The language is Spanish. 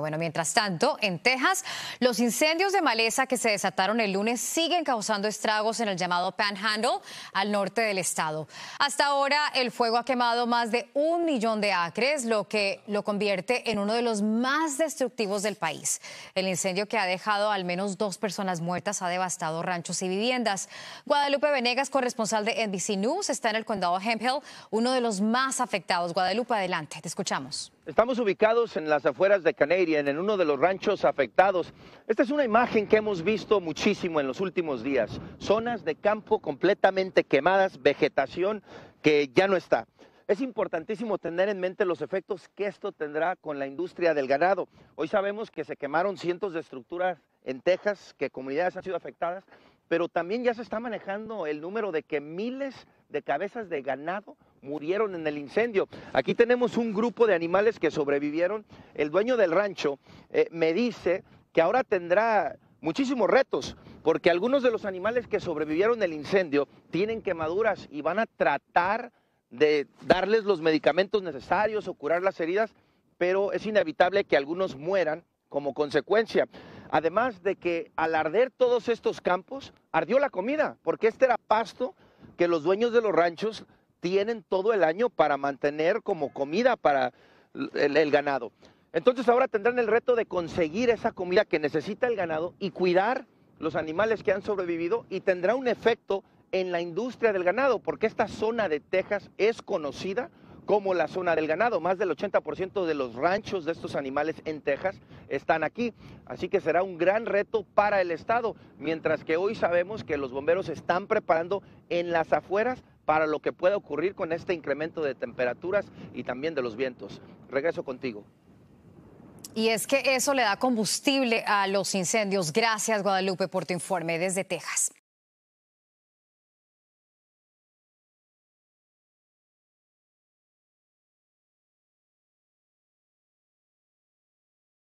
Bueno, mientras tanto, en Texas, los incendios de maleza que se desataron el lunes siguen causando estragos en el llamado Panhandle al norte del estado. Hasta ahora, el fuego ha quemado más de un millón de acres, lo que lo convierte en uno de los más destructivos del país. El incendio que ha dejado al menos dos personas muertas ha devastado ranchos y viviendas. Guadalupe Venegas, corresponsal de NBC News, está en el condado Hemphill, uno de los más afectados. Guadalupe, adelante, te escuchamos. Estamos ubicados en las afueras de en uno de los ranchos afectados. Esta es una imagen que hemos visto muchísimo en los últimos días. Zonas de campo completamente quemadas, vegetación que ya no está. Es importantísimo tener en mente los efectos que esto tendrá con la industria del ganado. Hoy sabemos que se quemaron cientos de estructuras en Texas, que comunidades han sido afectadas, pero también ya se está manejando el número de que miles de cabezas de ganado murieron en el incendio. Aquí tenemos un grupo de animales que sobrevivieron. El dueño del rancho eh, me dice que ahora tendrá muchísimos retos, porque algunos de los animales que sobrevivieron el incendio tienen quemaduras y van a tratar de darles los medicamentos necesarios o curar las heridas, pero es inevitable que algunos mueran como consecuencia. Además de que al arder todos estos campos, ardió la comida, porque este era pasto que los dueños de los ranchos tienen todo el año para mantener como comida para el, ganado. Entonces ahora tendrán el reto de conseguir esa comida que necesita el ganado y cuidar los animales que han sobrevivido y tendrá un efecto en la industria del ganado, porque esta zona de Texas es conocida como la zona del ganado. Más del 80% de los ranchos de estos animales en Texas están aquí, así que será un gran reto para el Estado, mientras que hoy sabemos que los bomberos están preparando en las afueras para lo que pueda ocurrir con este incremento de temperaturas y también de los vientos. Regreso contigo. Y es que eso le da combustible a los incendios. Gracias, Guadalupe, por tu informe desde Texas.